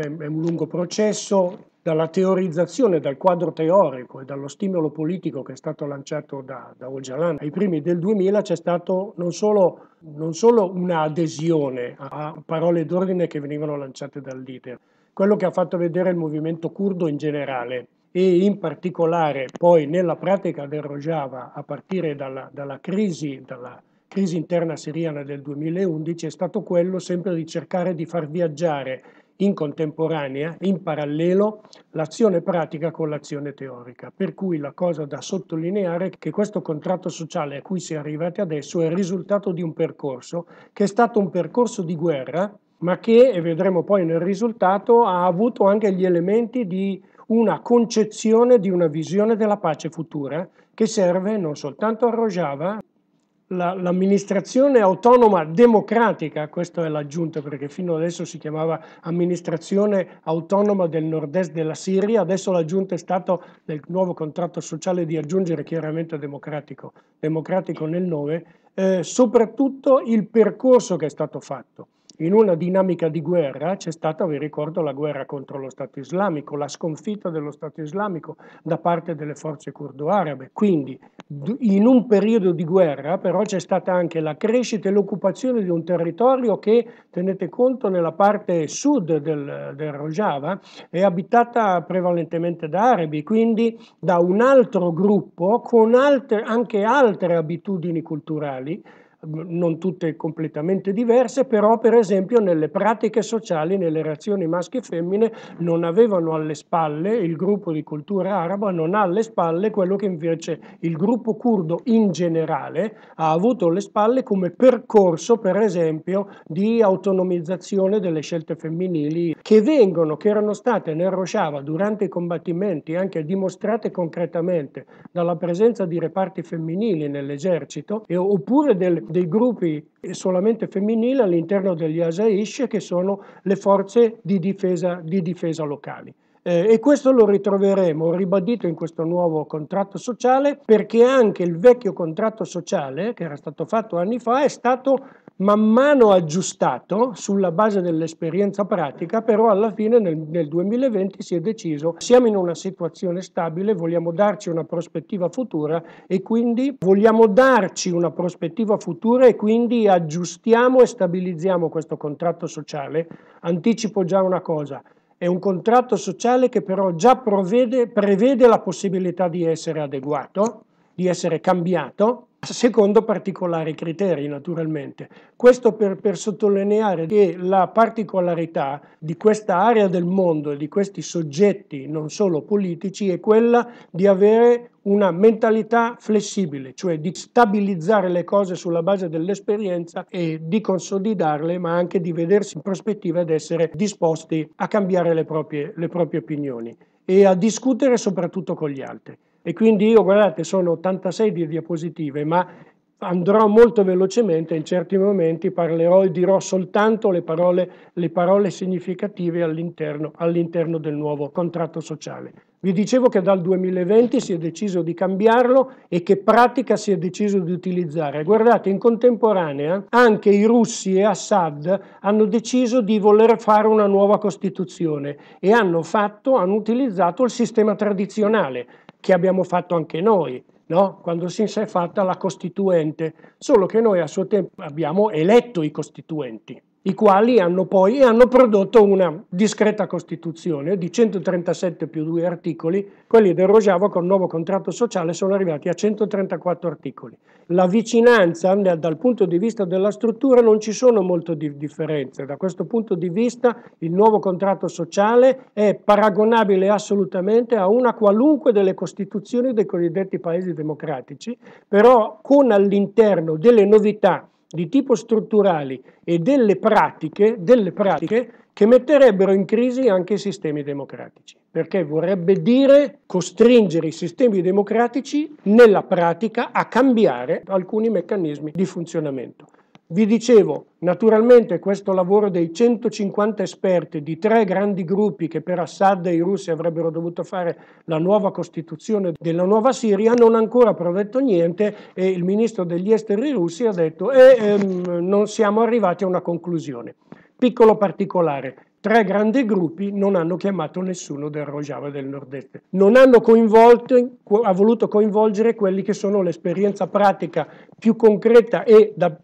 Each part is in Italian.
è un lungo processo, dalla teorizzazione, dal quadro teorico e dallo stimolo politico che è stato lanciato da, da Ocalan ai primi del 2000 c'è stata non solo, non solo un'adesione a parole d'ordine che venivano lanciate dal leader, quello che ha fatto vedere il movimento curdo in generale e in particolare poi nella pratica del Rojava a partire dalla, dalla crisi, dalla crisi interna siriana del 2011 è stato quello sempre di cercare di far viaggiare in contemporanea, in parallelo, l'azione pratica con l'azione teorica. Per cui la cosa da sottolineare è che questo contratto sociale a cui si è arrivati adesso è il risultato di un percorso che è stato un percorso di guerra, ma che, e vedremo poi nel risultato, ha avuto anche gli elementi di una concezione, di una visione della pace futura che serve non soltanto a Rojava, l'amministrazione autonoma democratica, questa è l'aggiunta perché fino adesso si chiamava amministrazione autonoma del nord-est della Siria, adesso l'aggiunta è stata nel nuovo contratto sociale di aggiungere chiaramente democratico, democratico nel nome, eh, soprattutto il percorso che è stato fatto in una dinamica di guerra c'è stata, vi ricordo, la guerra contro lo Stato islamico, la sconfitta dello Stato islamico da parte delle forze curdo arabe Quindi in un periodo di guerra però c'è stata anche la crescita e l'occupazione di un territorio che, tenete conto, nella parte sud del, del Rojava è abitata prevalentemente da arabi, quindi da un altro gruppo con altre, anche altre abitudini culturali non tutte completamente diverse, però per esempio nelle pratiche sociali, nelle reazioni maschi e femmine, non avevano alle spalle, il gruppo di cultura araba non ha alle spalle quello che invece il gruppo curdo in generale ha avuto alle spalle come percorso, per esempio, di autonomizzazione delle scelte femminili che vengono, che erano state nel Rojava durante i combattimenti anche dimostrate concretamente dalla presenza di reparti femminili nell'esercito oppure del dei gruppi solamente femminili all'interno degli Asaish che sono le forze di difesa, di difesa locali. Eh, e questo lo ritroveremo ribadito in questo nuovo contratto sociale perché anche il vecchio contratto sociale che era stato fatto anni fa è stato man mano aggiustato sulla base dell'esperienza pratica, però alla fine nel, nel 2020 si è deciso siamo in una situazione stabile, vogliamo darci una prospettiva futura e quindi vogliamo darci una prospettiva futura e quindi aggiustiamo e stabilizziamo questo contratto sociale. Anticipo già una cosa, è un contratto sociale che però già provvede, prevede la possibilità di essere adeguato, di essere cambiato secondo particolari criteri naturalmente. Questo per, per, sottolineare che la particolarità di questa area del mondo e di questi soggetti, non solo politici, è quella di avere una mentalità flessibile, cioè di stabilizzare le cose sulla base dell'esperienza e di consolidarle, ma anche di vedersi in prospettiva ed essere disposti a cambiare le proprie, le proprie opinioni e a discutere soprattutto con gli altri. E quindi io, guardate, sono 86 di diapositive, ma andrò molto velocemente, in certi momenti parlerò e dirò soltanto le parole, le parole significative all'interno, all del nuovo contratto sociale. Vi dicevo che dal 2020 si è deciso di cambiarlo e che pratica si è deciso di utilizzare. Guardate, in contemporanea anche i russi e Assad hanno deciso di voler fare una nuova Costituzione e hanno, fatto, hanno utilizzato il sistema tradizionale che abbiamo fatto anche noi, no? quando si è fatta la Costituente, solo che noi a suo tempo abbiamo eletto i Costituenti i quali hanno poi hanno prodotto una discreta Costituzione di 137 più due articoli, quelli del Rojava con il nuovo contratto sociale sono arrivati a 134 articoli. La vicinanza dal punto di vista della struttura non ci sono molte di differenze, da questo punto di vista il nuovo contratto sociale è paragonabile assolutamente a una qualunque delle Costituzioni dei cosiddetti paesi democratici, però con all'interno delle novità di tipo strutturali e delle pratiche, delle pratiche che metterebbero in crisi anche i sistemi democratici, perché vorrebbe dire costringere i sistemi democratici nella pratica a cambiare alcuni meccanismi di funzionamento. Vi dicevo, naturalmente questo lavoro dei 150 esperti di tre grandi gruppi che per Assad e i russi avrebbero dovuto fare la nuova costituzione della nuova Siria non ha ancora provetto niente e il ministro degli esteri russi ha detto e eh, ehm, non siamo arrivati a una conclusione. Piccolo particolare, tre grandi gruppi non hanno chiamato nessuno del Rojava del nord-est. Non hanno coinvolto, ha voluto coinvolgere quelli che sono l'esperienza pratica più concreta e da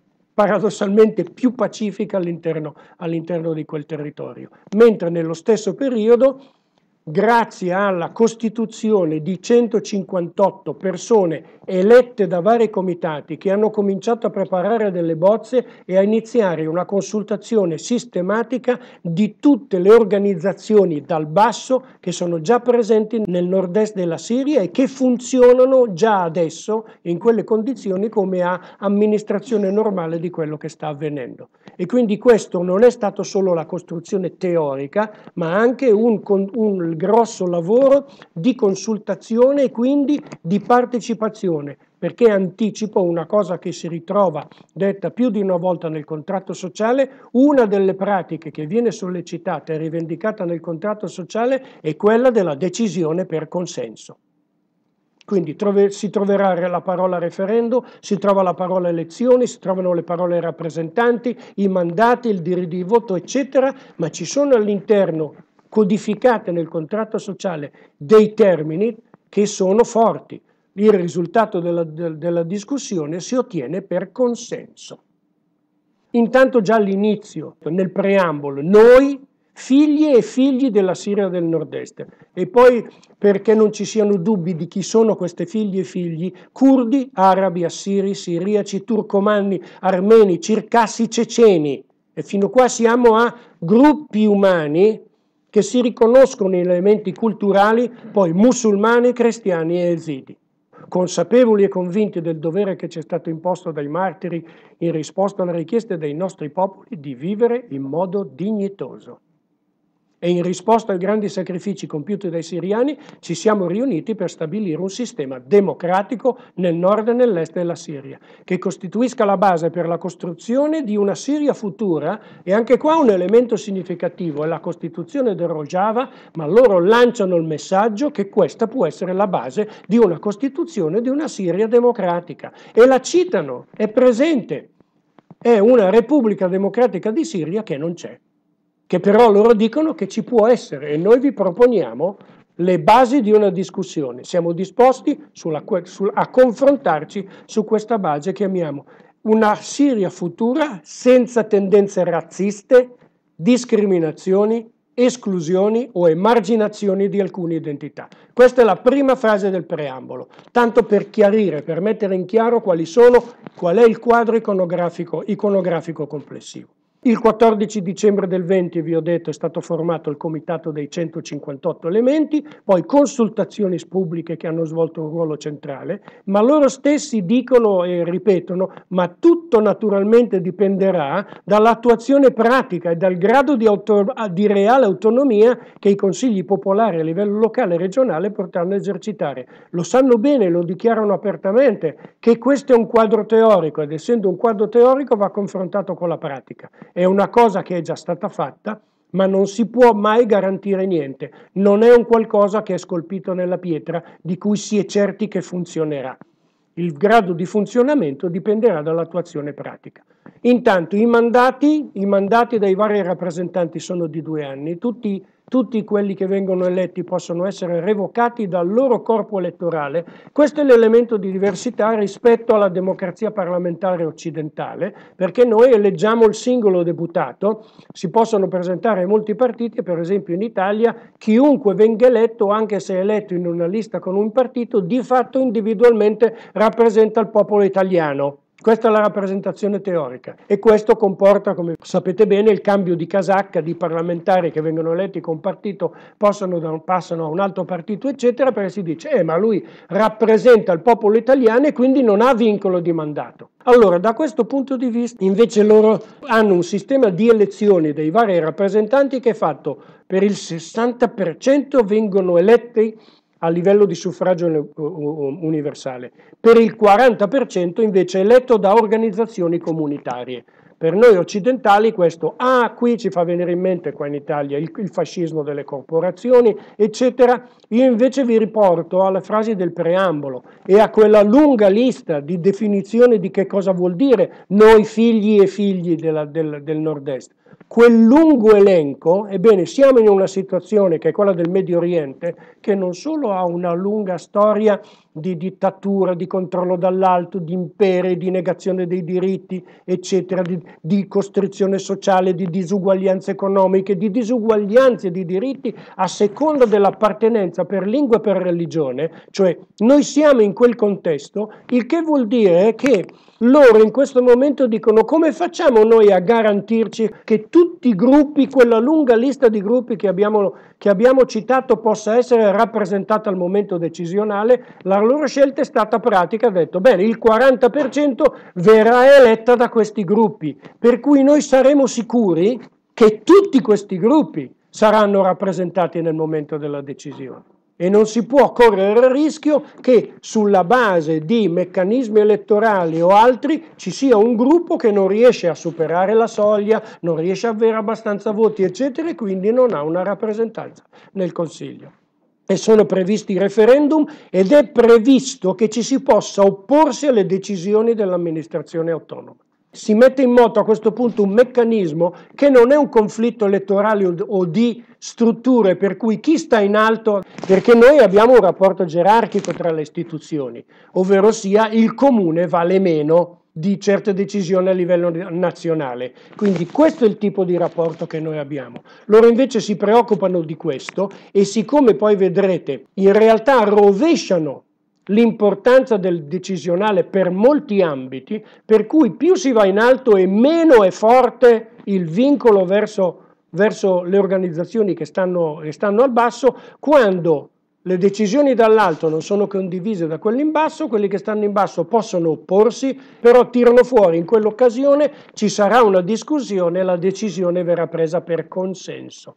paradossalmente più pacifica all'interno, all di quel territorio, mentre nello stesso periodo grazie alla costituzione di 158 persone elette da vari comitati che hanno cominciato a preparare delle bozze e a iniziare una consultazione sistematica di tutte le organizzazioni dal basso che sono già presenti nel nord-est della Siria e che funzionano già adesso in quelle condizioni come a amministrazione normale di quello che sta avvenendo. E quindi questo non è stato solo la costruzione teorica, ma anche un, un grosso lavoro di consultazione e quindi di partecipazione perché anticipo una cosa che si ritrova detta più di una volta nel contratto sociale, una delle pratiche che viene sollecitata e rivendicata nel contratto sociale è quella della decisione per consenso. Quindi trove, si troverà la parola referendum, si trova la parola elezioni, si trovano le parole rappresentanti, i mandati, il diritto di voto, eccetera, ma ci sono all'interno codificate nel contratto sociale dei termini che sono forti. Il risultato della, della discussione si ottiene per consenso. Intanto già all'inizio, nel preambolo, noi figlie e figli della Siria del nord-est. E poi, perché non ci siano dubbi di chi sono queste figli e figli, curdi, arabi, assiri, siriaci, turcomanni, armeni, circassi, ceceni. E fino qua siamo a gruppi umani che si riconoscono in elementi culturali poi musulmani, cristiani e esidi. Consapevoli e convinti del dovere che ci è stato imposto dai martiri in risposta alla richiesta dei nostri popoli di vivere in modo dignitoso e in risposta ai grandi sacrifici compiuti dai siriani ci siamo riuniti per stabilire un sistema democratico nel nord e nell'est della Siria, che costituisca la base per la costruzione di una Siria futura e anche qua un elemento significativo è la costituzione del Rojava, ma loro lanciano il messaggio che questa può essere la base di una costituzione di una Siria democratica e la citano, è presente, è una Repubblica Democratica di Siria che non c'è che però loro dicono che ci può essere e noi vi proponiamo le basi di una discussione. Siamo disposti sulla, su, a confrontarci su questa base, chiamiamo una Siria futura senza tendenze razziste, discriminazioni, esclusioni o emarginazioni di alcune identità. Questa è la prima frase del preambolo, tanto per chiarire, per mettere in chiaro quali sono, qual è il quadro iconografico, iconografico complessivo. Il 14 dicembre del 20, vi ho detto, è stato formato il comitato dei 158 elementi, poi consultazioni pubbliche che hanno svolto un ruolo centrale, ma loro stessi dicono e ripetono, ma tutto naturalmente dipenderà dall'attuazione pratica e dal grado di, di reale autonomia che i consigli popolari a livello locale e regionale potranno esercitare. Lo sanno bene, lo dichiarano apertamente, che questo è un quadro teorico ed essendo un quadro teorico va confrontato con la pratica è una cosa che è già stata fatta, ma non si può mai garantire niente, non è un qualcosa che è scolpito nella pietra di cui si è certi che funzionerà. Il grado di funzionamento dipenderà dall'attuazione pratica. Intanto i mandati, i mandati dai vari rappresentanti sono di due anni, tutti tutti quelli che vengono eletti possono essere revocati dal loro corpo elettorale, questo è l'elemento di diversità rispetto alla democrazia parlamentare occidentale, perché noi eleggiamo il singolo deputato, si possono presentare molti partiti, per esempio in Italia chiunque venga eletto, anche se eletto in una lista con un partito, di fatto individualmente rappresenta il popolo italiano. Questa è la rappresentazione teorica e questo comporta, come sapete bene, il cambio di casacca di parlamentari che vengono eletti con un partito, possono, passano a un altro partito, eccetera, perché si dice, eh, ma lui rappresenta il popolo italiano e quindi non ha vincolo di mandato. Allora, da questo punto di vista, invece loro hanno un sistema di elezioni dei vari rappresentanti che è fatto per il 60% vengono eletti a livello di suffragio universale, per il 40% invece è eletto da organizzazioni comunitarie. Per noi occidentali questo, ah, qui ci fa venire in mente qua in Italia il, il fascismo delle corporazioni, eccetera. Io invece vi riporto alla frase del preambolo e a quella lunga lista di definizioni di che cosa vuol dire noi figli e figli della, del, del nord-est quel lungo elenco, ebbene siamo in una situazione che è quella del Medio Oriente, che non solo ha una lunga storia di dittatura, di controllo dall'alto, di imperi, di negazione dei diritti, eccetera, di, di costrizione sociale, di disuguaglianze economiche, di disuguaglianze di diritti a seconda dell'appartenenza per lingua e per religione, cioè noi siamo in quel contesto, il che vuol dire che loro in questo momento dicono come facciamo noi a garantirci che tutti i gruppi, quella lunga lista di gruppi che abbiamo, che abbiamo citato possa essere rappresentata al momento decisionale, la loro scelta è stata pratica, ha detto bene il 40% verrà eletta da questi gruppi, per cui noi saremo sicuri che tutti questi gruppi saranno rappresentati nel momento della decisione e non si può correre il rischio che sulla base di meccanismi elettorali o altri ci sia un gruppo che non riesce a superare la soglia, non riesce ad avere abbastanza voti, eccetera, e quindi non ha una rappresentanza nel Consiglio. E sono previsti referendum ed è previsto che ci si possa opporsi alle decisioni dell'amministrazione autonoma si mette in moto a questo punto un meccanismo che non è un conflitto elettorale o di strutture, per cui chi sta in alto, perché noi abbiamo un rapporto gerarchico tra le istituzioni, ovvero sia il comune vale meno di certe decisioni a livello nazionale. Quindi questo è il tipo di rapporto che noi abbiamo. Loro invece si preoccupano di questo e siccome poi vedrete in realtà rovesciano l'importanza del decisionale per molti ambiti, per cui più si va in alto e meno è forte il vincolo verso, verso le organizzazioni che stanno, che stanno al basso, quando le decisioni dall'alto non sono condivise da quelli in basso, quelli che stanno in basso possono opporsi, però tirano fuori in quell'occasione, ci sarà una discussione e la decisione verrà presa per consenso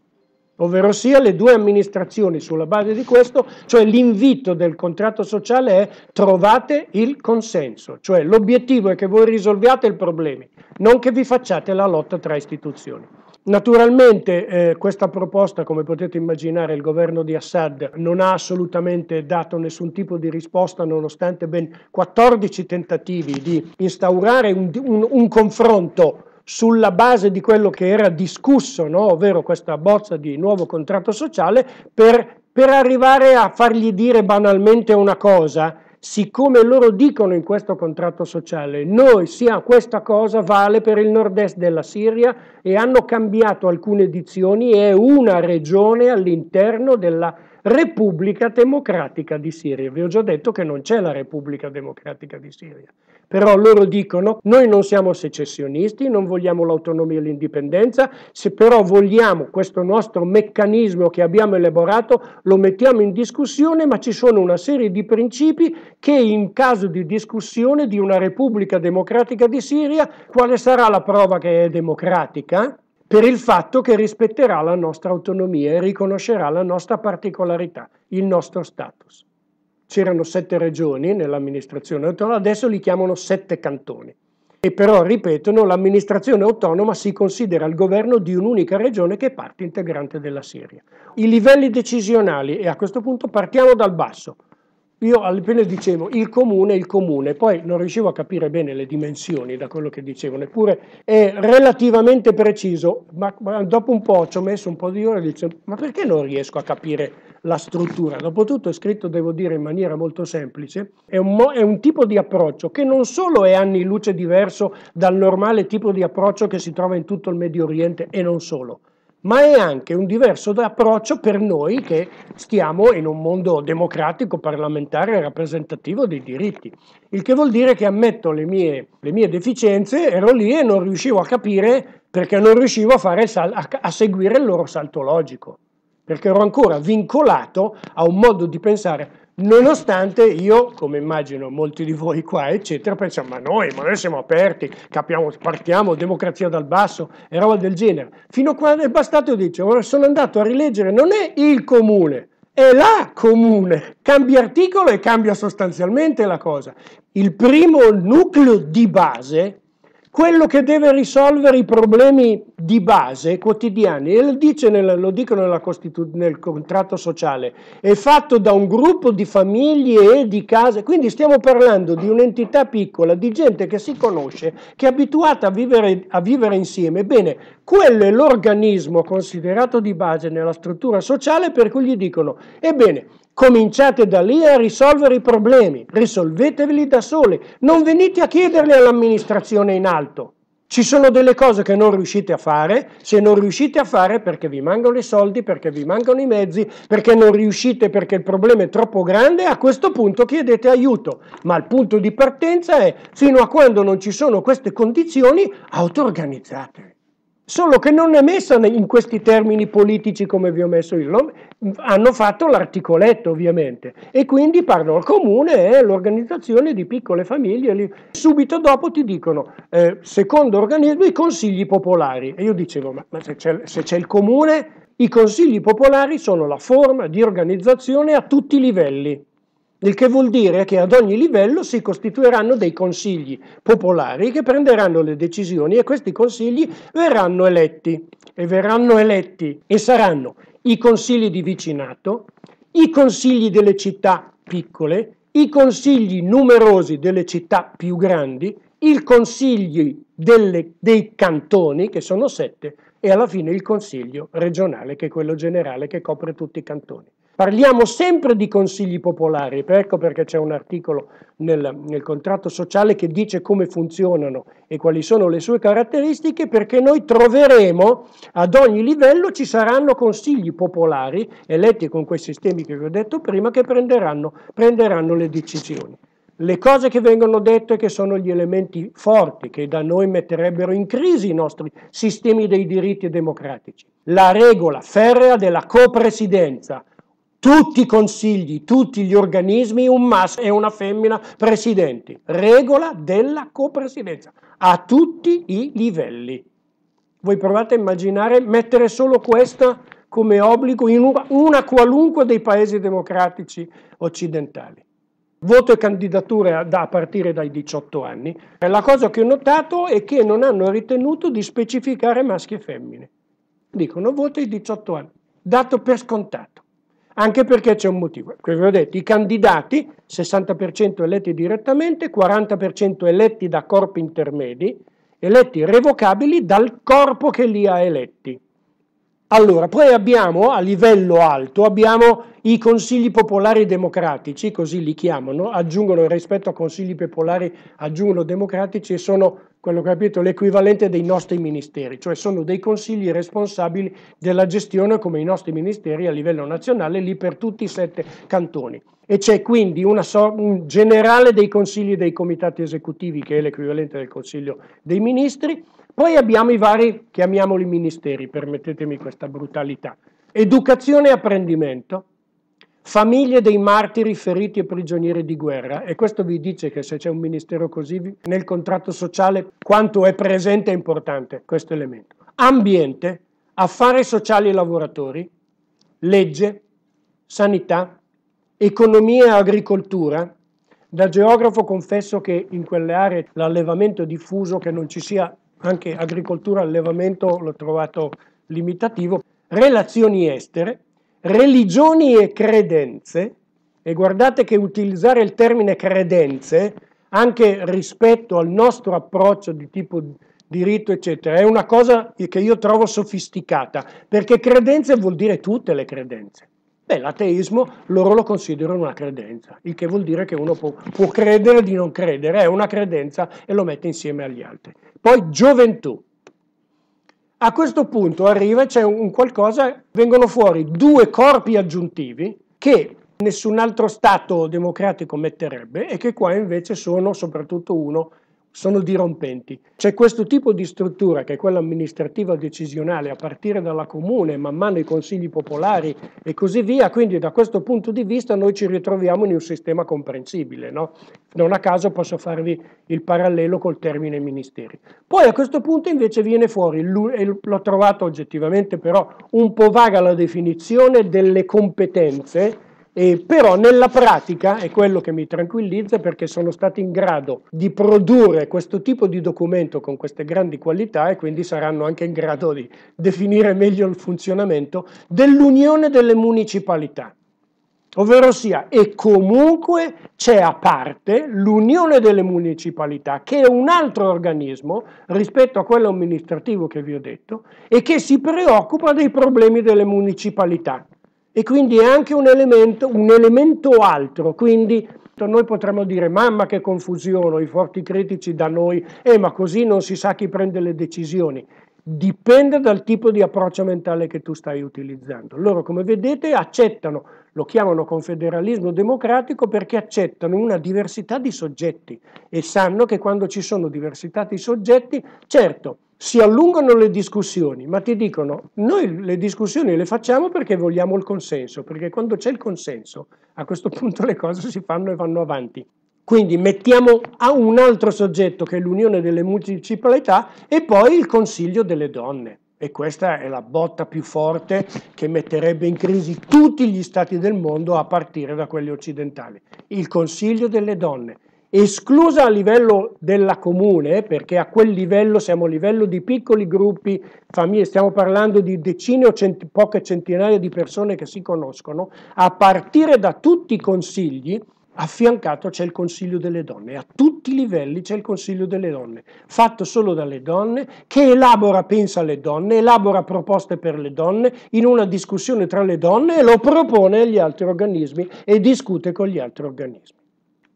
ovvero sia le due amministrazioni sulla base di questo, cioè l'invito del contratto sociale è trovate il consenso, cioè l'obiettivo è che voi risolviate il problema, non che vi facciate la lotta tra istituzioni. Naturalmente eh, questa proposta, come potete immaginare, il governo di Assad non ha assolutamente dato nessun tipo di risposta nonostante ben 14 tentativi di instaurare un, un, un confronto sulla base di quello che era discusso, no? ovvero questa bozza di nuovo contratto sociale, per, per arrivare a fargli dire banalmente una cosa, siccome loro dicono in questo contratto sociale, noi sia questa cosa vale per il nord-est della Siria e hanno cambiato alcune edizioni è una regione all'interno della Repubblica Democratica di Siria. Vi ho già detto che non c'è la Repubblica Democratica di Siria. Però loro dicono noi non siamo secessionisti, non vogliamo l'autonomia e l'indipendenza, se però vogliamo questo nostro meccanismo che abbiamo elaborato lo mettiamo in discussione, ma ci sono una serie di principi che in caso di discussione di una Repubblica Democratica di Siria, quale sarà la prova che è democratica? per il fatto che rispetterà la nostra autonomia e riconoscerà la nostra particolarità, il nostro status c'erano sette regioni nell'amministrazione autonoma, adesso li chiamano sette cantoni. E però, ripetono, l'amministrazione autonoma si considera il governo di un'unica regione che è parte integrante della Siria. I livelli decisionali, e a questo punto partiamo dal basso. Io appena dicevo il comune, il comune, poi non riuscivo a capire bene le dimensioni da quello che dicevano, eppure è relativamente preciso, ma dopo un po' ci ho messo un po' di ore e dicevo, ma perché non riesco a capire la struttura. Dopotutto è scritto, devo dire, in maniera molto semplice, è un, mo- è un tipo di approccio che non solo è anni luce diverso dal normale tipo di approccio che si trova in tutto il Medio Oriente e non solo, ma è anche un diverso approccio per noi che stiamo in un mondo democratico, parlamentare e rappresentativo dei diritti. Il che vuol dire che ammetto le mie, le mie deficienze, ero lì e non riuscivo a capire perché non riuscivo a, sal- a-, a seguire il loro salto logico perché ero ancora vincolato a un modo di pensare Nonostante io, come immagino molti di voi qua, eccetera, pensiamo, ma noi, ma noi siamo aperti, capiamo, partiamo, democrazia dal basso e roba del genere. Fino a quando è bastato, io dicevo, sono andato a rileggere, non è il comune, è la comune. Cambia articolo e cambia sostanzialmente la cosa. Il primo nucleo di base quello che deve risolvere i problemi di base quotidiani, e lo, dice nel, lo dicono Costitu- nel contratto sociale, è fatto da un gruppo di famiglie e di case, quindi stiamo parlando di un'entità piccola, di gente che si conosce, che è abituata a vivere, a vivere insieme. Bene, quello è l'organismo considerato di base nella struttura sociale per cui gli dicono, ebbene, Cominciate da lì a risolvere i problemi, risolveteveli da sole, non venite a chiederli all'amministrazione in alto. Ci sono delle cose che non riuscite a fare, se non riuscite a fare perché vi mancano i soldi, perché vi mancano i mezzi, perché non riuscite perché il problema è troppo grande, a questo punto chiedete aiuto. Ma il punto di partenza è fino a quando non ci sono queste condizioni, auto-organizzatevi solo che non è messa in questi termini politici come vi ho messo io, hanno fatto l'articoletto ovviamente e quindi parlano al comune e eh, l'organizzazione di piccole famiglie, lì. subito dopo ti dicono eh, secondo organismo i consigli popolari e io dicevo ma, ma se, c'è, se c'è il comune i consigli popolari sono la forma di organizzazione a tutti i livelli il che vuol dire che ad ogni livello si costituiranno dei consigli popolari che prenderanno le decisioni e questi consigli verranno eletti e verranno eletti e saranno i consigli di vicinato, i consigli delle città piccole, i consigli numerosi delle città più grandi, i consigli delle, dei cantoni, che sono sette, e alla fine il consiglio regionale, che è quello generale che copre tutti i cantoni. Parliamo sempre di consigli popolari, ecco perché c'è un articolo nel, nel, contratto sociale che dice come funzionano e quali sono le sue caratteristiche, perché noi troveremo ad ogni livello ci saranno consigli popolari eletti con quei sistemi che vi ho detto prima che prenderanno, prenderanno le decisioni. Le cose che vengono dette che sono gli elementi forti che da noi metterebbero in crisi i nostri sistemi dei diritti democratici. La regola ferrea della copresidenza tutti i consigli, tutti gli organismi, un maschio e una femmina presidenti. Regola della copresidenza a tutti i livelli. Voi provate a immaginare mettere solo questa come obbligo in una qualunque dei paesi democratici occidentali. Voto e candidature da, a partire dai 18 anni. Eh, la cosa che ho notato è che non hanno ritenuto di specificare maschi e femmine. Dicono voto ai 18 anni, dato per scontato anche perché c'è un motivo. Come ho detto, i candidati, 60% eletti direttamente, 40% eletti da corpi intermedi, eletti revocabili dal corpo che li ha eletti. Allora, poi abbiamo a livello alto, abbiamo i consigli popolari democratici, così li chiamano, aggiungono rispetto a consigli popolari, aggiungono democratici e sono quello che capito, l'equivalente dei nostri ministeri, cioè sono dei consigli responsabili della gestione come i nostri ministeri a livello nazionale, lì per tutti i sette cantoni. E c'è quindi so un generale dei consigli dei comitati esecutivi, che è l'equivalente del Consiglio dei Ministri, poi abbiamo i vari, chiamiamoli ministeri, permettetemi questa brutalità, educazione e apprendimento, famiglie dei martiri feriti e prigionieri di guerra e questo vi dice che se c'è un ministero così nel contratto sociale quanto è presente e importante questo elemento. Ambiente, affari sociali e lavoratori, legge, sanità, economia e agricoltura. Da geografo confesso che in quelle aree l'allevamento è diffuso, che non ci sia anche agricoltura, allevamento l'ho trovato limitativo. Relazioni estere, religioni e credenze, e guardate che utilizzare il termine credenze, anche rispetto al nostro approccio di tipo diritto, eccetera, è una cosa che io trovo sofisticata, perché credenze vuol dire tutte le credenze. Beh, l'ateismo loro lo considerano una credenza, il che vuol dire che uno può, può credere di non credere, è una credenza e lo mette insieme agli altri. Poi gioventù, a questo punto arriva e c'è un qualcosa, vengono fuori due corpi aggiuntivi che nessun altro Stato democratico metterebbe e che qua invece sono soprattutto uno sono dirompenti. C'è questo tipo di struttura che è quella amministrativa decisionale a partire dalla comune, man mano i consigli popolari e così via, quindi da questo punto di vista noi ci ritroviamo in un sistema comprensibile, no? non a caso posso farvi il parallelo col termine ministeri. Poi a questo punto invece viene fuori, l'ho trovato oggettivamente però un po' vaga la definizione delle competenze, eh, però nella pratica è quello che mi tranquillizza perché sono stato in grado di produrre questo tipo di documento con queste grandi qualità e quindi saranno anche in grado di definire meglio il funzionamento dell'unione delle municipalità. Ovvero sia, e comunque c'è a parte l'unione delle municipalità, che è un altro organismo rispetto a quello amministrativo che vi ho detto, e che si preoccupa dei problemi delle municipalità e quindi è anche un elemento, un elemento altro, quindi noi potremmo dire mamma che confusione, i forti critici da noi, eh ma così non si sa chi prende le decisioni. Dipende dal tipo di approccio mentale che tu stai utilizzando. Loro, come vedete, accettano, lo chiamano confederalismo democratico perché accettano una diversità di soggetti e sanno che quando ci sono diversità di soggetti, certo, si allungano le discussioni, ma ti dicono noi le discussioni le facciamo perché vogliamo il consenso, perché quando c'è il consenso a questo punto le cose si fanno e vanno avanti. Quindi mettiamo a un altro soggetto che è l'Unione delle Municipalità e poi il Consiglio delle Donne. E questa è la botta più forte che metterebbe in crisi tutti gli stati del mondo a partire da quelli occidentali. Il Consiglio delle Donne, esclusa a livello della comune, perché a quel livello siamo a livello di piccoli gruppi, famiglie, stiamo parlando di decine o cent poche centinaia di persone che si conoscono, a partire da tutti i consigli, affiancato c'è il Consiglio delle donne, a tutti i livelli c'è il Consiglio delle donne, fatto solo dalle donne, che elabora, pensa alle donne, elabora proposte per le donne in una discussione tra le donne e lo propone agli altri organismi e discute con gli altri organismi.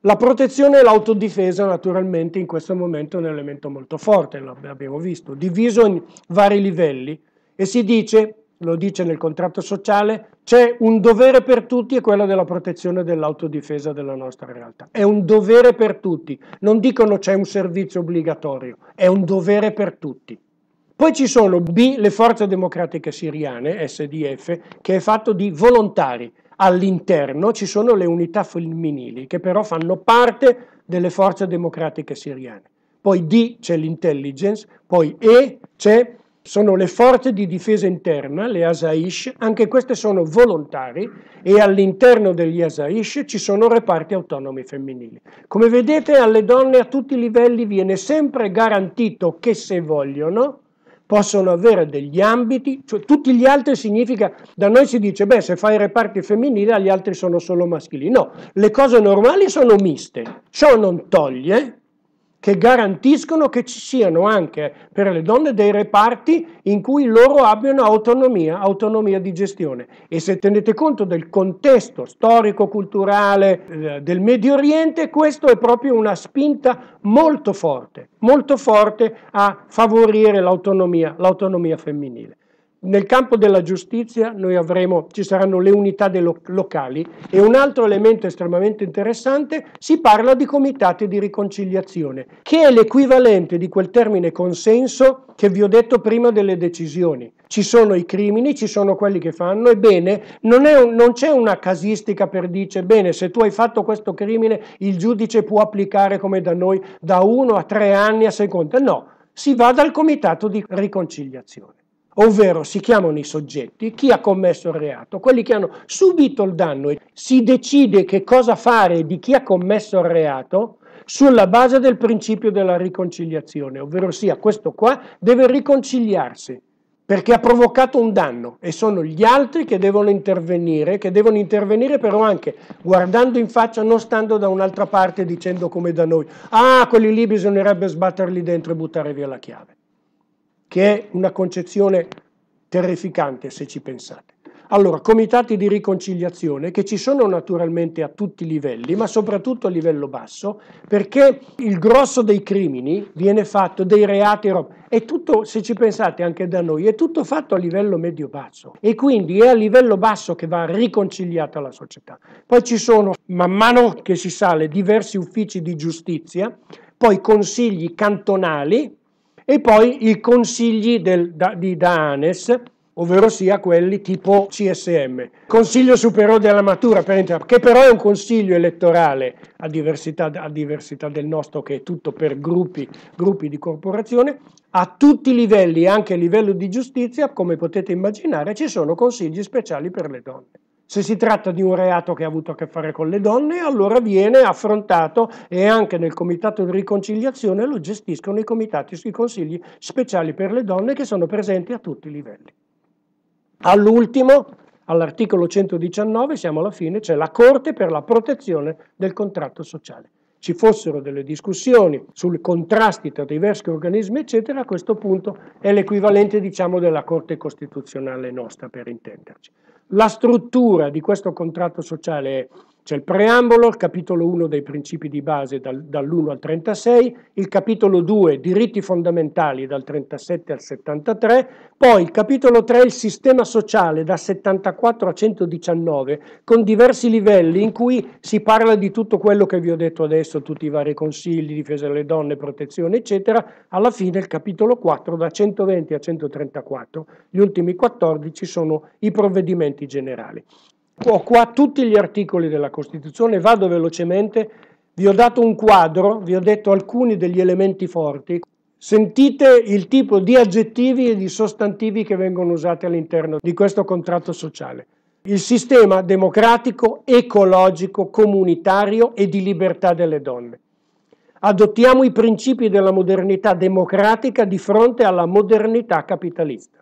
La protezione e l'autodifesa naturalmente in questo momento è un elemento molto forte, l'abbiamo visto, diviso in vari livelli e si dice, lo dice nel contratto sociale, c'è un dovere per tutti e quello della protezione e dell'autodifesa della nostra realtà. È un dovere per tutti, non dicono c'è un servizio obbligatorio, è un dovere per tutti. Poi ci sono B, le forze democratiche siriane, SDF, che è fatto di volontari, all'interno ci sono le unità femminili che però fanno parte delle forze democratiche siriane. Poi D c'è l'intelligence, poi E c'è, sono le forze di difesa interna, le Asaish, anche queste sono volontari e all'interno degli Asaish ci sono reparti autonomi femminili. Come vedete alle donne a tutti i livelli viene sempre garantito che se vogliono possono avere degli ambiti, cioè tutti gli altri significa, da noi si dice, beh, se fai reparti femminili, agli altri sono solo maschili. No, le cose normali sono miste. Ciò non toglie che garantiscono che ci siano anche per le donne dei reparti in cui loro abbiano autonomia, autonomia di gestione. E se tenete conto del contesto storico-culturale eh, del Medio Oriente, questo è proprio una spinta molto forte, molto forte a favorire l'autonomia, l'autonomia femminile. Nel campo della giustizia avremo, ci saranno le unità lo- locali e un altro elemento estremamente interessante, si parla di comitati di riconciliazione, che è l'equivalente di quel termine consenso che vi ho detto prima delle decisioni. Ci sono i crimini, ci sono quelli che fanno, ebbene non, un, non c'è una casistica per dire, bene, se tu hai fatto questo crimine il giudice può applicare come da noi da uno a tre anni a seconda, no, si va dal comitato di riconciliazione ovvero si chiamano i soggetti, chi ha commesso il reato, quelli che hanno subito il danno e si decide che cosa fare di chi ha commesso il reato sulla base del principio della riconciliazione, ovvero sia questo qua deve riconciliarsi perché ha provocato un danno e sono gli altri che devono intervenire, che devono intervenire però anche guardando in faccia, non stando da un'altra parte dicendo come da noi, ah quelli lì bisognerebbe sbatterli dentro e buttare via la chiave che è una concezione terrificante se ci pensate. Allora, comitati di riconciliazione che ci sono naturalmente a tutti i livelli, ma soprattutto a livello basso, perché il grosso dei crimini viene fatto, dei reati, è tutto, se ci pensate anche da noi, è tutto fatto a livello medio-basso e quindi è a livello basso che va riconciliata la società. Poi ci sono, man mano che si sale, diversi uffici di giustizia, poi consigli cantonali, e poi i consigli del, da, di Danes, ovvero sia quelli tipo CSM. Consiglio superiore della matura, per entrare, che però è un consiglio elettorale, a diversità, a diversità del nostro che è tutto per gruppi, gruppi di corporazione, a tutti i livelli, anche a livello di giustizia, come potete immaginare, ci sono consigli speciali per le donne. Se si tratta di un reato che ha avuto a che fare con le donne, allora viene affrontato e anche nel comitato di riconciliazione lo gestiscono i comitati sui consigli speciali per le donne che sono presenti a tutti i livelli. All'ultimo, all'articolo 119, siamo alla fine, c'è la Corte per la protezione del contratto sociale ci fossero delle discussioni sui contrasti tra diversi organismi, eccetera, a questo punto è l'equivalente diciamo, della Corte Costituzionale nostra, per intenderci. La struttura di questo contratto sociale è c'è il preambolo, il capitolo 1 dei principi di base dal, dall'1 al 36, il capitolo 2 diritti fondamentali dal 37 al 73, poi il capitolo 3 il sistema sociale da 74 a 119 con diversi livelli in cui si parla di tutto quello che vi ho detto adesso, tutti i vari consigli, difesa delle donne, protezione eccetera, alla fine il capitolo 4 da 120 a 134, gli ultimi 14 sono i provvedimenti generali ho qua tutti gli articoli della Costituzione, vado velocemente, vi ho dato un quadro, vi ho detto alcuni degli elementi forti, sentite il tipo di aggettivi e di sostantivi che vengono usati all'interno di questo contratto sociale. Il sistema democratico, ecologico, comunitario e di libertà delle donne. Adottiamo i principi della modernità democratica di fronte alla modernità capitalista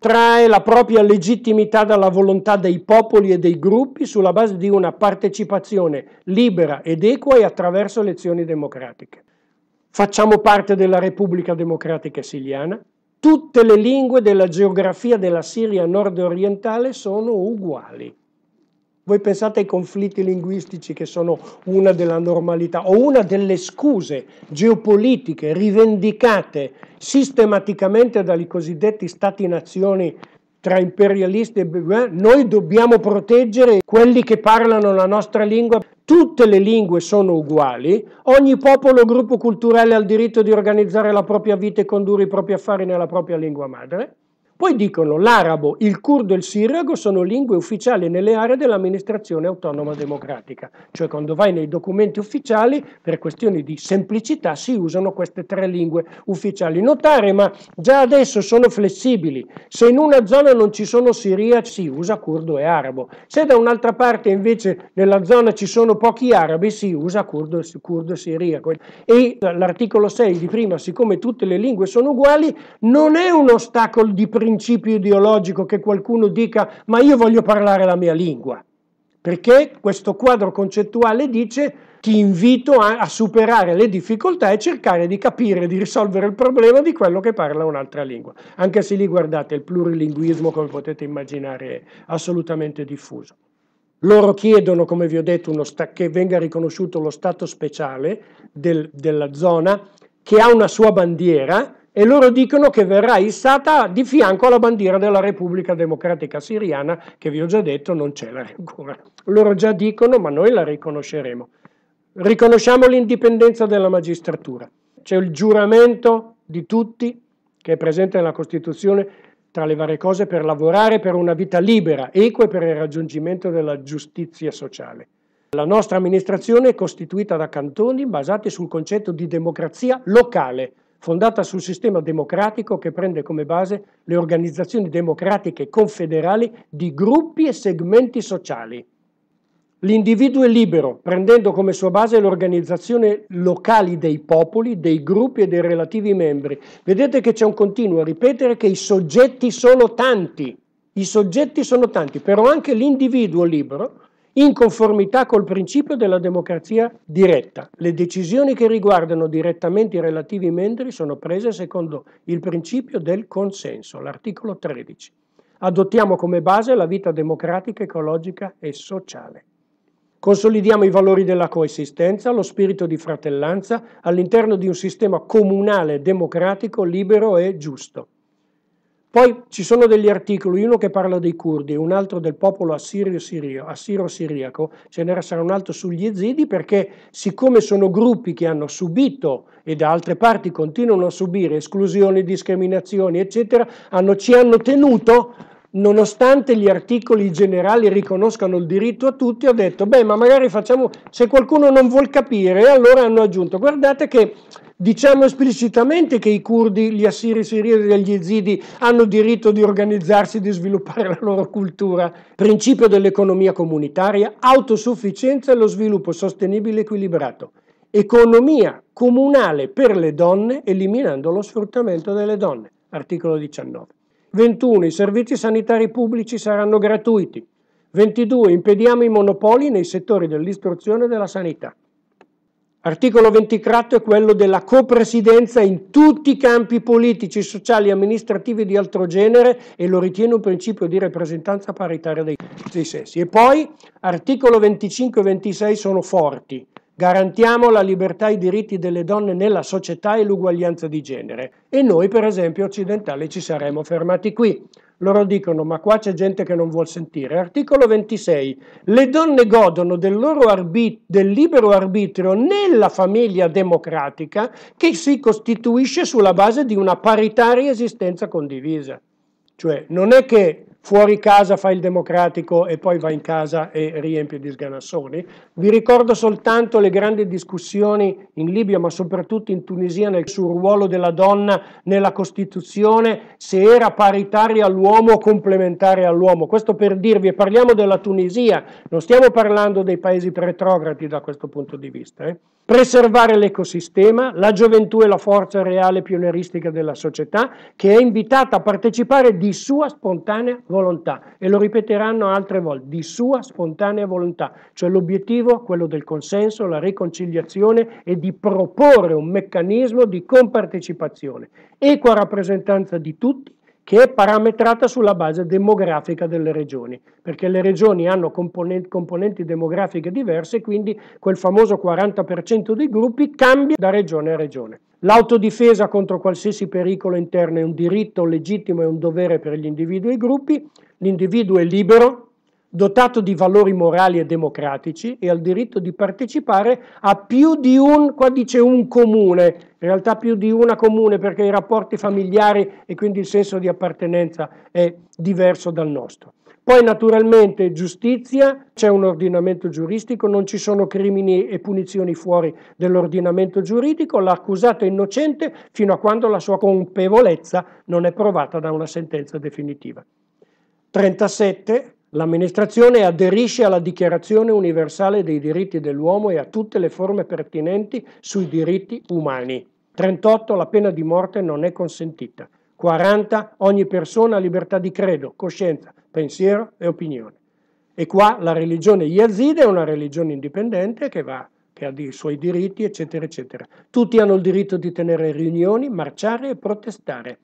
trae la propria legittimità dalla volontà dei popoli e dei gruppi sulla base di una partecipazione libera ed equa e attraverso elezioni democratiche. Facciamo parte della Repubblica Democratica Siriana. Tutte le lingue della geografia della Siria nord-orientale sono uguali. Voi pensate ai conflitti linguistici che sono una della normalità o una delle scuse geopolitiche rivendicate sistematicamente dai cosiddetti stati-nazioni tra imperialisti e eh? noi dobbiamo proteggere quelli che parlano la nostra lingua. Tutte le lingue sono uguali, ogni popolo o gruppo culturale ha il diritto di organizzare la propria vita e condurre i propri affari nella propria lingua madre. Poi dicono l'arabo, il curdo e il sirraco sono lingue ufficiali nelle aree dell'amministrazione autonoma democratica, cioè quando vai nei documenti ufficiali per questioni di semplicità si usano queste tre lingue ufficiali. Notare, ma già adesso sono flessibili, se in una zona non ci sono siriaci si usa curdo e arabo, se da un'altra parte invece nella zona ci sono pochi arabi si usa curdo, curdo e siriaco. E l'articolo 6 di prima, siccome tutte le lingue sono uguali, non è un ostacolo di principio principio ideologico che qualcuno dica ma io voglio parlare la mia lingua, perché questo quadro concettuale dice ti invito a, a superare le difficoltà e cercare di capire, di risolvere il problema di quello che parla un'altra lingua, anche se lì guardate il plurilinguismo come potete immaginare è assolutamente diffuso. Loro chiedono, come vi ho detto, che venga riconosciuto lo stato speciale del, della zona, che ha una sua bandiera, e loro dicono che verrà issata di fianco alla bandiera della Repubblica Democratica Siriana, che vi ho già detto non c'è ancora. Loro già dicono, ma noi la riconosceremo. Riconosciamo l'indipendenza della magistratura. C'è il giuramento di tutti, che è presente nella Costituzione, tra le varie cose, per lavorare per una vita libera, equa e per il raggiungimento della giustizia sociale. La nostra amministrazione è costituita da cantoni basati sul concetto di democrazia locale, fondata sul sistema democratico che prende come base le organizzazioni democratiche confederali di gruppi e segmenti sociali. L'individuo è libero, prendendo come sua base l'organizzazione locali dei popoli, dei gruppi e dei relativi membri. Vedete che c'è un continuo a ripetere che i soggetti sono tanti, i soggetti sono tanti, però anche l'individuo libero in conformità col principio della democrazia diretta. Le decisioni che riguardano direttamente i relativi membri sono prese secondo il principio del consenso, l'articolo 13. Adottiamo come base la vita democratica, ecologica e sociale. Consolidiamo i valori della coesistenza, lo spirito di fratellanza all'interno di un sistema comunale, democratico, libero e giusto. Poi ci sono degli articoli, uno che parla dei curdi, un altro del popolo assiro-siriaco, ce ne sarà un altro sugli Yazidi perché siccome sono gruppi che hanno subito e da altre parti continuano a subire esclusioni, discriminazioni, eccetera, hanno, ci hanno tenuto nonostante gli articoli generali riconoscano il diritto a tutti, ho detto, beh, ma magari facciamo, se qualcuno non vuol capire, allora hanno aggiunto, guardate che Diciamo esplicitamente che i curdi, gli assiri siriani e gli yazidi hanno diritto di organizzarsi e di sviluppare la loro cultura. Principio dell'economia comunitaria, autosufficienza e lo sviluppo sostenibile e equilibrato. Economia comunale per le donne, eliminando lo sfruttamento delle donne. Articolo 19. 21. I servizi sanitari pubblici saranno gratuiti. 22. Impediamo i monopoli nei settori dell'istruzione e della sanità. Articolo 24 è quello della copresidenza in tutti i campi politici, sociali, amministrativi di altro genere e lo ritiene un principio di rappresentanza paritaria dei, dei sessi. E poi articolo 25 e 26 sono forti. Garantiamo la libertà e i diritti delle donne nella società e l'uguaglianza di genere. E noi, per esempio, occidentali, ci saremmo fermati qui. Loro dicono, ma qua c'è gente che non vuol sentire. Articolo 26. Le donne godono del, loro arbit- del libero arbitrio nella famiglia democratica che si costituisce sulla base di una paritaria esistenza condivisa. Cioè, non è che fuori casa fa il democratico e poi va in casa e riempie di sganassoni. Vi ricordo soltanto le grandi discussioni in Libia, ma soprattutto in Tunisia, nel, sul ruolo della donna nella Costituzione, se era paritaria all'uomo o complementare all'uomo. Questo per dirvi, e parliamo della Tunisia, non stiamo parlando dei paesi retrogradi da questo punto di vista. Eh? preservare l'ecosistema, la gioventù è la forza reale pionieristica della società che è invitata a partecipare di sua spontanea volontà e lo ripeteranno altre volte, di sua spontanea volontà, cioè l'obiettivo, quello del consenso, la riconciliazione e di proporre un meccanismo di compartecipazione, equa rappresentanza di tutti che è parametrata sulla base demografica delle regioni, perché le regioni hanno componenti, componenti demografiche diverse, quindi quel famoso 40% dei gruppi cambia da regione a regione. L'autodifesa contro qualsiasi pericolo interno è un diritto legittimo e un dovere per gli individui e i gruppi, l'individuo è libero, dotato di valori morali e democratici e ha il diritto di partecipare a più di un, qua dice un comune, in realtà più di una comune perché i rapporti familiari e quindi il senso di appartenenza è diverso dal nostro. Poi naturalmente giustizia, c'è un ordinamento giuridico, non ci sono crimini e punizioni fuori dell'ordinamento giuridico, l'accusato è innocente fino a quando la sua colpevolezza non è provata da una sentenza definitiva. 37 L'amministrazione aderisce alla Dichiarazione universale dei diritti dell'uomo e a tutte le forme pertinenti sui diritti umani. 38. La pena di morte non è consentita. 40. Ogni persona ha libertà di credo, coscienza, pensiero e opinione. E qua la religione yazida è una religione indipendente che, va, che ha i suoi diritti, eccetera, eccetera. Tutti hanno il diritto di tenere riunioni, marciare e protestare.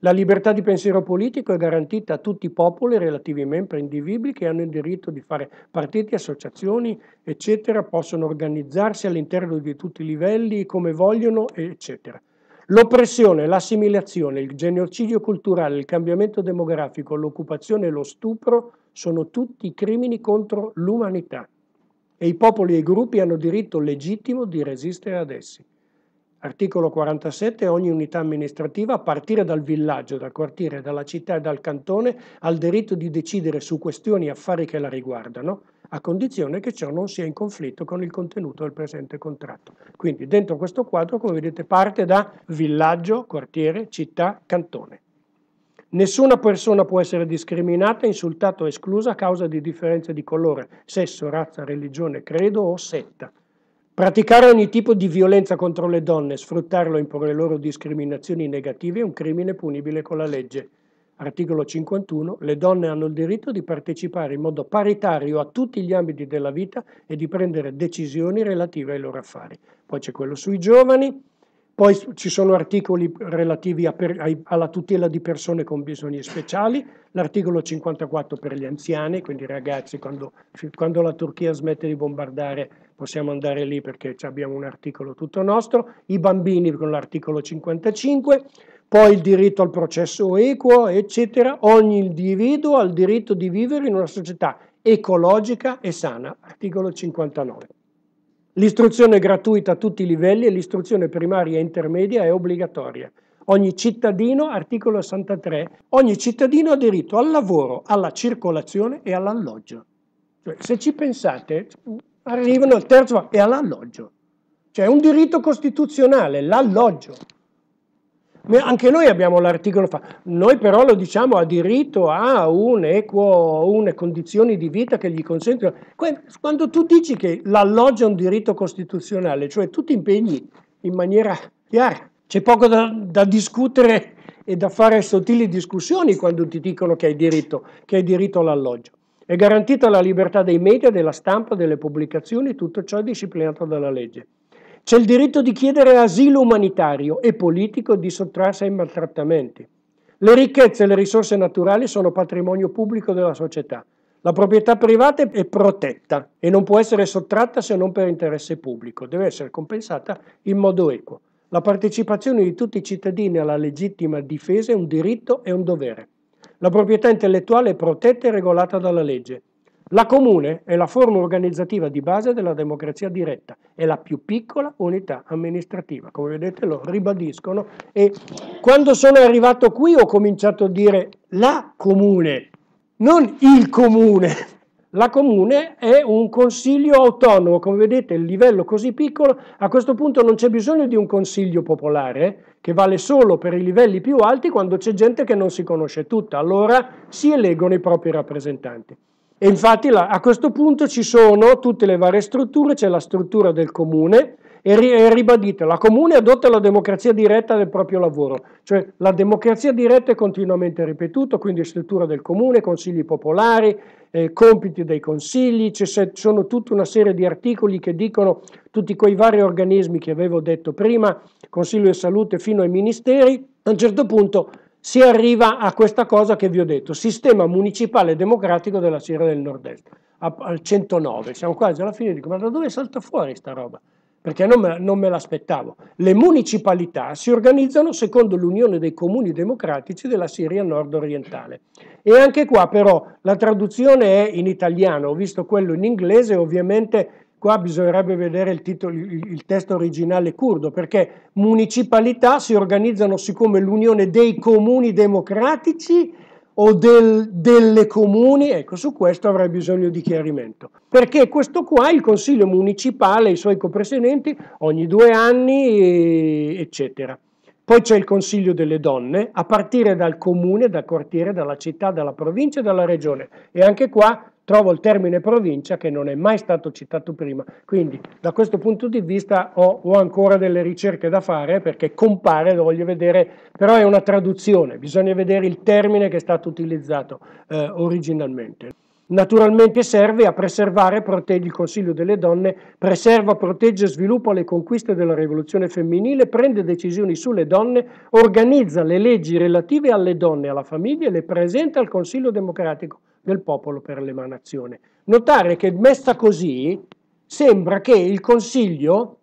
La libertà di pensiero politico è garantita a tutti i popoli relativi ai membri individui che hanno il diritto di fare partiti, associazioni, eccetera, possono organizzarsi all'interno di tutti i livelli come vogliono, eccetera. L'oppressione, l'assimilazione, il genocidio culturale, il cambiamento demografico, l'occupazione e lo stupro sono tutti crimini contro l'umanità e i popoli e i gruppi hanno diritto legittimo di resistere ad essi. Articolo 47. Ogni unità amministrativa, a partire dal villaggio, dal quartiere, dalla città e dal cantone, ha il diritto di decidere su questioni e affari che la riguardano, a condizione che ciò non sia in conflitto con il contenuto del presente contratto. Quindi dentro questo quadro, come vedete, parte da villaggio, quartiere, città, cantone. Nessuna persona può essere discriminata, insultata o esclusa a causa di differenze di colore, sesso, razza, religione, credo o setta Praticare ogni tipo di violenza contro le donne, sfruttarlo in porre loro discriminazioni negative è un crimine punibile con la legge. Articolo 51. Le donne hanno il diritto di partecipare in modo paritario a tutti gli ambiti della vita e di prendere decisioni relative ai loro affari. Poi c'è quello sui giovani, poi ci sono articoli relativi per, ai, alla tutela di persone con bisogni speciali, l'articolo 54 per gli anziani, quindi ragazzi quando, quando la Turchia smette di bombardare possiamo andare lì perché abbiamo un articolo tutto nostro, i bambini con l'articolo 55, poi il diritto al processo equo, eccetera. Ogni individuo ha il diritto di vivere in una società ecologica e sana, articolo 59. L'istruzione gratuita a tutti i livelli e l'istruzione primaria e intermedia è obbligatoria. Ogni cittadino, articolo 63, ogni cittadino ha diritto al lavoro, alla circolazione e all'alloggio. Cioè, se ci pensate, arrivano al terzo e all'alloggio. Cioè è un diritto costituzionale, l'alloggio. Anche noi abbiamo l'articolo, noi però lo diciamo ha diritto a un equo, une condizioni di vita che gli consentono. Quando tu dici che l'alloggio è un diritto costituzionale, cioè tu ti impegni in maniera chiara, c'è poco da, da discutere e da fare sottili discussioni quando ti dicono che hai diritto, che hai diritto all'alloggio. È garantita la libertà dei media, della stampa, delle pubblicazioni, tutto ciò è disciplinato dalla legge. C'è il diritto di chiedere asilo umanitario e politico e di sottrarsi ai maltrattamenti. Le ricchezze e le risorse naturali sono patrimonio pubblico della società. La proprietà privata è protetta e non può essere sottratta se non per interesse pubblico, deve essere compensata in modo equo. La partecipazione di tutti i cittadini alla legittima difesa è un diritto e un dovere. La proprietà intellettuale è protetta e regolata dalla legge. La comune è la forma organizzativa di base della democrazia diretta, è la più piccola unità amministrativa, come vedete lo ribadiscono e quando sono arrivato qui ho cominciato a dire la comune, non il comune, la comune è un consiglio autonomo, come vedete il livello così piccolo, a questo punto non c'è bisogno di un consiglio popolare che vale solo per i livelli più alti quando c'è gente che non si conosce tutta, allora si eleggono i propri rappresentanti. E infatti a questo punto ci sono tutte le varie strutture, c'è la struttura del comune, e, ribadite, la Comune adotta la democrazia diretta del proprio lavoro, cioè la democrazia diretta è continuamente ripetuta, quindi struttura del Comune, consigli popolari, eh, compiti dei consigli, ci sono tutta una serie di articoli che dicono tutti quei vari organismi che avevo detto prima, Consiglio di Salute fino ai Ministeri, a un certo punto si arriva a questa cosa che vi ho detto, sistema municipale democratico della Sierra del Nord-Est, al 109, siamo quasi alla fine, dico ma da dove salta fuori sta roba? perché non me, non me l'aspettavo. Le municipalità si organizzano secondo l'Unione dei Comuni Democratici della Siria nord-orientale. E anche qua però la traduzione è in italiano, ho visto quello in inglese, ovviamente qua bisognerebbe vedere il, titolo, il, testo originale curdo, perché municipalità si organizzano siccome l'Unione dei Comuni Democratici o del, delle comuni, ecco su questo avrei bisogno di chiarimento, perché questo qua il Consiglio Municipale, i suoi copresidenti ogni due anni, eccetera. Poi c'è il Consiglio delle donne, a partire dal comune, dal quartiere, dalla città, dalla provincia e dalla regione. E anche qua trovo il termine provincia che non è mai stato citato prima. Quindi da questo punto di vista ho, ho, ancora delle ricerche da fare perché compare, lo voglio vedere, però è una traduzione, bisogna vedere il termine che è stato utilizzato eh, originalmente. Naturalmente serve a preservare e proteggere il Consiglio delle donne, preserva, protegge e sviluppa le conquiste della rivoluzione femminile, prende decisioni sulle donne, organizza le leggi relative alle donne e alla famiglia e le presenta al Consiglio democratico del popolo per l'emanazione. Notare che messa così sembra che il Consiglio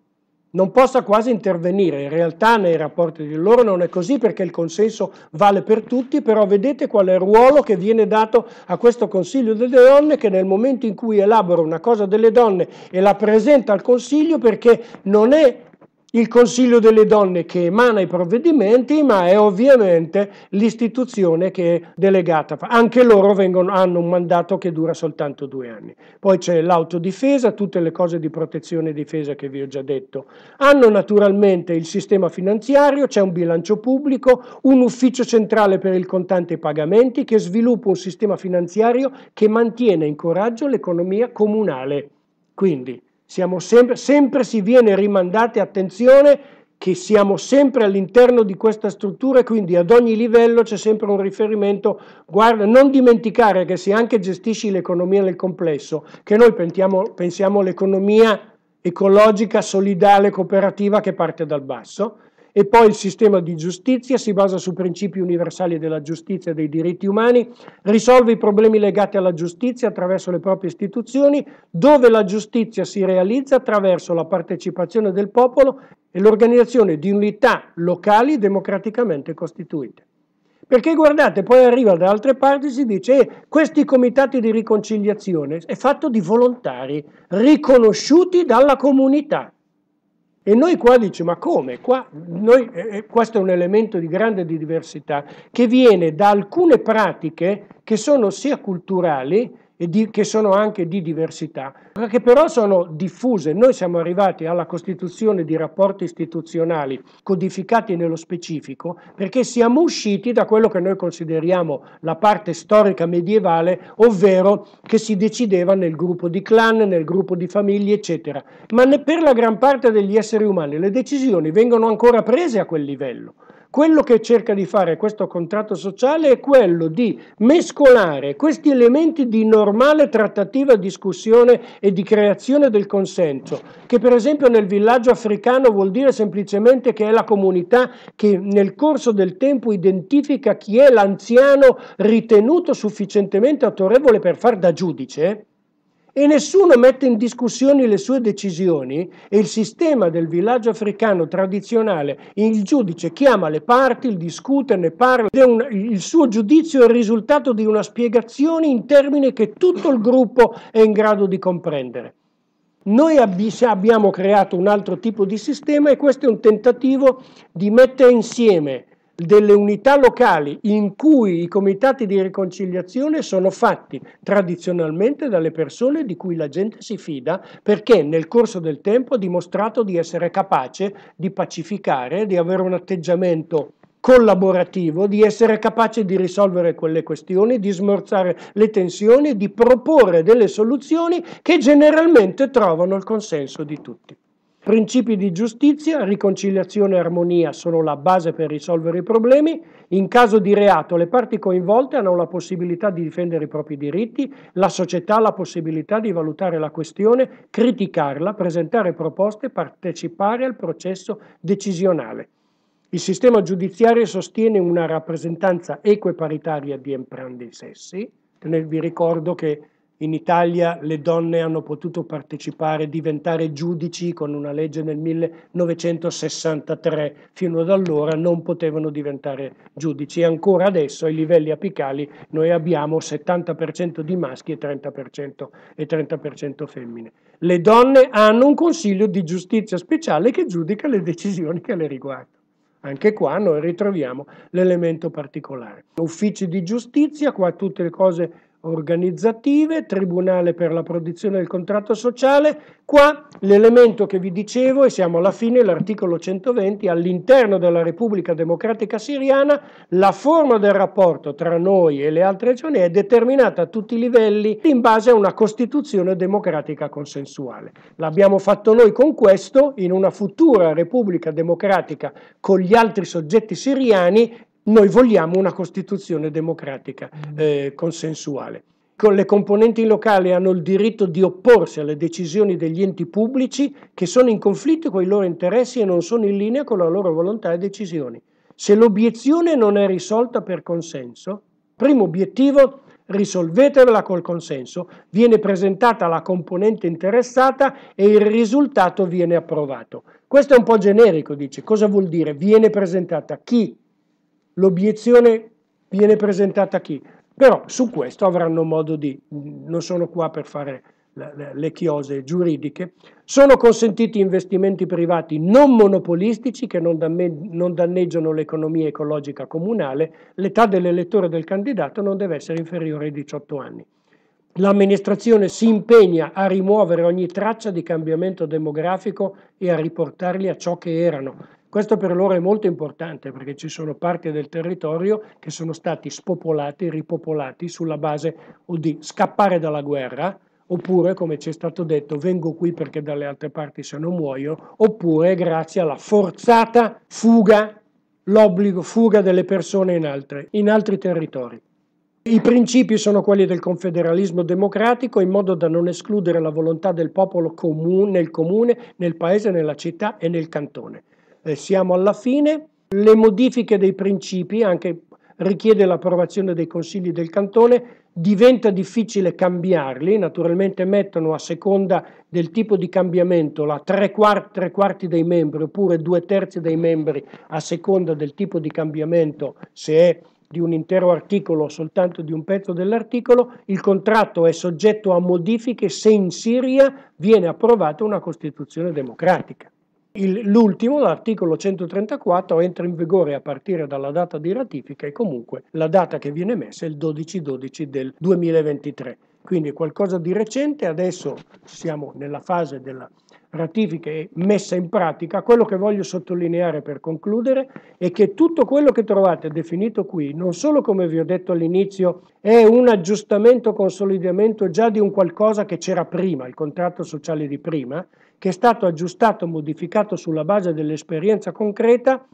non possa quasi intervenire. In realtà nei rapporti di loro non è così perché il consenso vale per tutti, però vedete qual è il ruolo che viene dato a questo Consiglio delle donne che nel momento in cui elabora una cosa delle donne e la presenta al Consiglio perché non è il Consiglio delle donne che emana i provvedimenti, ma è ovviamente l'istituzione che è delegata. Anche loro vengono, hanno un mandato che dura soltanto due anni. Poi c'è l'autodifesa, tutte le cose di protezione e difesa che vi ho già detto. Hanno naturalmente il sistema finanziario, c'è un bilancio pubblico, un ufficio centrale per il contante e pagamenti che sviluppa un sistema finanziario che mantiene in coraggio l'economia comunale. Quindi, siamo sempre, sempre si viene rimandati attenzione che siamo sempre all'interno di questa struttura e quindi ad ogni livello c'è sempre un riferimento. Guarda, non dimenticare che se anche gestisci l'economia nel complesso, che noi pensiamo, pensiamo all'economia ecologica, solidale, cooperativa che parte dal basso, e poi il sistema di giustizia si basa su principi universali della giustizia e dei diritti umani, risolve i problemi legati alla giustizia attraverso le proprie istituzioni, dove la giustizia si realizza attraverso la partecipazione del popolo e l'organizzazione di unità locali democraticamente costituite. Perché guardate, poi arriva da altre parti e si dice eh, questi comitati di riconciliazione è fatto di volontari riconosciuti dalla comunità. E noi qua diciamo, ma come? Qua, noi, eh, eh, questo è un elemento di grande diversità che viene da alcune pratiche che sono sia culturali e di, che sono anche di diversità, che però sono diffuse. Noi siamo arrivati alla costituzione di rapporti istituzionali codificati nello specifico perché siamo usciti da quello che noi consideriamo la parte storica medievale, ovvero che si decideva nel gruppo di clan, nel gruppo di famiglie, eccetera. Ma per la gran parte degli esseri umani le decisioni vengono ancora prese a quel livello. Quello che cerca di fare questo contratto sociale è quello di mescolare questi elementi di normale trattativa, discussione e di creazione del consenso, che per esempio nel villaggio africano vuol dire semplicemente che è la comunità che nel corso del tempo identifica chi è l'anziano ritenuto sufficientemente autorevole per far da giudice e nessuno mette in discussione le sue decisioni e il sistema del villaggio africano tradizionale, il giudice chiama le parti, il discute, ne parla, un, il suo giudizio è il risultato di una spiegazione in termini che tutto il gruppo è in grado di comprendere. Noi abbiamo creato un altro tipo di sistema e questo è un tentativo di mettere insieme delle unità locali in cui i comitati di riconciliazione sono fatti tradizionalmente dalle persone di cui la gente si fida perché nel corso del tempo ha dimostrato di essere capace di pacificare, di avere un atteggiamento collaborativo, di essere capace di risolvere quelle questioni, di smorzare le tensioni, di proporre delle soluzioni che generalmente trovano il consenso di tutti. Principi di giustizia, riconciliazione e armonia sono la base per risolvere i problemi. In caso di reato le parti coinvolte hanno la possibilità di difendere i propri diritti, la società ha la possibilità di valutare la questione, criticarla, presentare proposte, e partecipare al processo decisionale. Il sistema giudiziario sostiene una rappresentanza equeparitaria di entrambi i sessi. Vi ricordo che in Italia le donne hanno potuto partecipare, diventare giudici con una legge nel 1963, fino ad allora non potevano diventare giudici e ancora adesso ai livelli apicali noi abbiamo 70% di maschi e 30%, e 30 femmine. Le donne hanno un consiglio di giustizia speciale che giudica le decisioni che le riguardano. Anche qua noi ritroviamo l'elemento particolare. Uffici di giustizia, qua tutte le cose organizzative, Tribunale per la produzione del contratto sociale, qua l'elemento che vi dicevo, e siamo alla fine, l'articolo 120, all'interno della Repubblica Democratica Siriana la forma del rapporto tra noi e le altre regioni è determinata a tutti i livelli in base a una Costituzione democratica consensuale. L'abbiamo fatto noi con questo, in una futura Repubblica Democratica con gli altri soggetti siriani noi vogliamo una Costituzione democratica mm. eh, consensuale. le componenti locali hanno il diritto di opporsi alle decisioni degli enti pubblici che sono in conflitto con i loro interessi e non sono in linea con la loro volontà e decisioni. Se l'obiezione non è risolta per consenso, primo obiettivo risolvetela col consenso, viene presentata la componente interessata e il risultato viene approvato. Questo è un po' generico, dice. Cosa vuol dire? Viene presentata chi l'obiezione viene presentata a chi? Però su questo avranno modo di, non sono qua per fare le chiose giuridiche, sono consentiti investimenti privati non monopolistici che non, danneggiano l'economia ecologica comunale, l'età dell'elettore del candidato non deve essere inferiore ai 18 anni. L'amministrazione si impegna a rimuovere ogni traccia di cambiamento demografico e a riportarli a ciò che erano, questo per loro è molto importante perché ci sono parti del territorio che sono stati spopolati, ripopolati sulla base o di scappare dalla guerra, oppure, come ci è stato detto, vengo qui perché dalle altre parti se non muoio, oppure grazie alla forzata fuga, l'obbligo fuga delle persone in, altre, in altri territori. I principi sono quelli del confederalismo democratico in modo da non escludere la volontà del popolo comune, nel comune, nel paese, nella città e nel cantone eh, siamo alla fine, le modifiche dei principi, anche richiede l'approvazione dei consigli del cantone, diventa difficile cambiarli, naturalmente mettono a seconda del tipo di cambiamento la tre quarti, tre quarti, dei membri oppure due terzi dei membri a seconda del tipo di cambiamento, se è di un intero articolo o soltanto di un pezzo dell'articolo, il contratto è soggetto a modifiche se in Siria viene approvata una Costituzione democratica. L'ultimo, l'articolo 134, entra in vigore a partire dalla data di ratifica e comunque la data che viene messa è il 12-12 del 2023. Quindi qualcosa di recente, adesso siamo nella fase della ratifica e messa in pratica, quello che voglio sottolineare per concludere è che tutto quello che trovate definito qui, non solo come vi ho detto all'inizio, è un aggiustamento, consolidamento già di un qualcosa che c'era prima, il contratto sociale di prima, che è stato aggiustato, modificato sulla base dell'esperienza concreta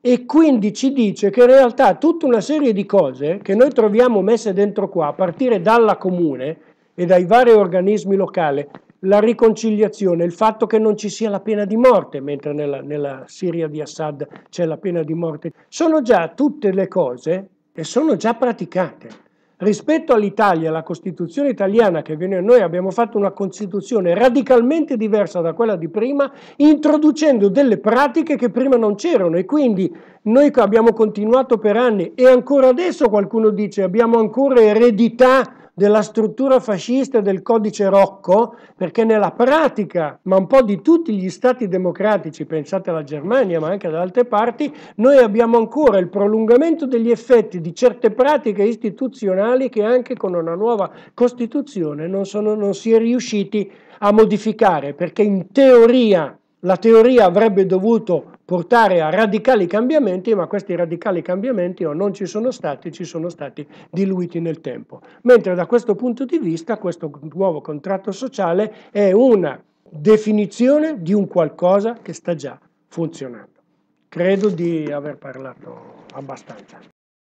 e quindi ci dice che in realtà tutta una serie di cose che noi troviamo messe dentro qua, a partire dalla comune, e dai vari organismi locali la riconciliazione, il fatto che non ci sia la pena di morte, mentre nella, nella Siria di Assad c'è la pena di morte, sono già tutte le cose e sono già praticate. Rispetto all'Italia, la Costituzione italiana che viene a noi, abbiamo fatto una Costituzione radicalmente diversa da quella di prima, introducendo delle pratiche che prima non c'erano e quindi noi abbiamo continuato per anni e ancora adesso qualcuno dice abbiamo ancora eredità della struttura fascista e del codice Rocco, perché nella pratica, ma un po' di tutti gli stati democratici, pensate alla Germania, ma anche ad altre parti, noi abbiamo ancora il prolungamento degli effetti di certe pratiche istituzionali che anche con una nuova Costituzione non, sono, non si è riusciti a modificare, perché in teoria, la teoria avrebbe dovuto portare a radicali cambiamenti, ma questi radicali cambiamenti o non ci sono stati, ci sono stati diluiti nel tempo. Mentre da questo punto di vista questo nuovo contratto sociale è una definizione di un qualcosa che sta già funzionando. Credo di aver parlato abbastanza.